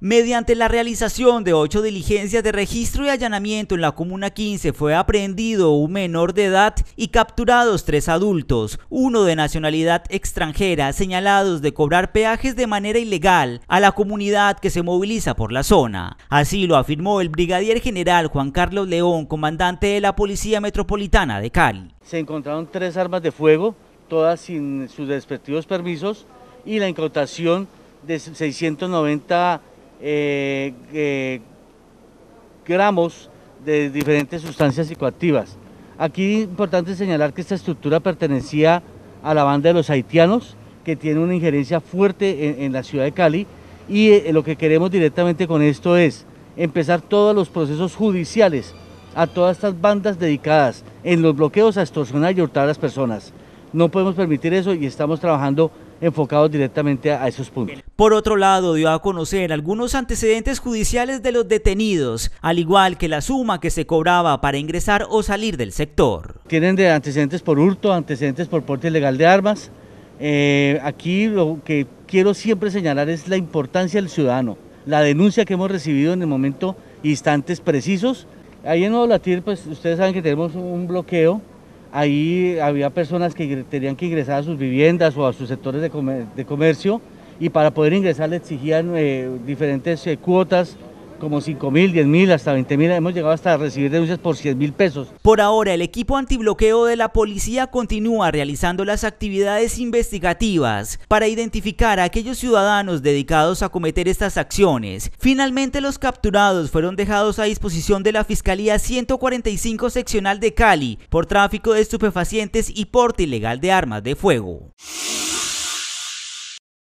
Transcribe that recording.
Mediante la realización de ocho diligencias de registro y allanamiento en la Comuna 15 fue aprehendido un menor de edad y capturados tres adultos, uno de nacionalidad extranjera, señalados de cobrar peajes de manera ilegal a la comunidad que se moviliza por la zona. Así lo afirmó el brigadier general Juan Carlos León, comandante de la Policía Metropolitana de Cali. Se encontraron tres armas de fuego, todas sin sus respectivos permisos, y la incautación de 690 eh, gramos de diferentes sustancias psicoactivas. Aquí importante señalar que esta estructura pertenecía a la banda de los haitianos, que tiene una injerencia fuerte en, la ciudad de Cali, y eh, lo que queremos directamente con esto es empezar todos los procesos judiciales a todas estas bandas dedicadas en los bloqueos a extorsionar y hurtar a las personas. No podemos permitir eso y estamos trabajando enfocados directamente a, esos puntos. Por otro lado, dio a conocer algunos antecedentes judiciales de los detenidos, al igual que la suma que se cobraba para ingresar o salir del sector. Tienen antecedentes por hurto, antecedentes por porte ilegal de armas. Eh, aquí lo que quiero siempre señalar es la importancia del ciudadano, la denuncia que hemos recibido en el momento instantes precisos. Ahí en Nuevo Latir, pues ustedes saben que tenemos un bloqueo Ahí había personas que tenían que ingresar a sus viviendas o a sus sectores de, comercio y para poder ingresar le exigían eh, diferentes eh, cuotas como 5 mil, 10 mil, hasta 20 mil. Hemos llegado hasta recibir denuncias por 100 mil pesos. Por ahora, el equipo antibloqueo de la policía continúa realizando las actividades investigativas para identificar a aquellos ciudadanos dedicados a cometer estas acciones. Finalmente, los capturados fueron dejados a disposición de la Fiscalía 145 Seccional de Cali por tráfico de estupefacientes y porte ilegal de armas de fuego.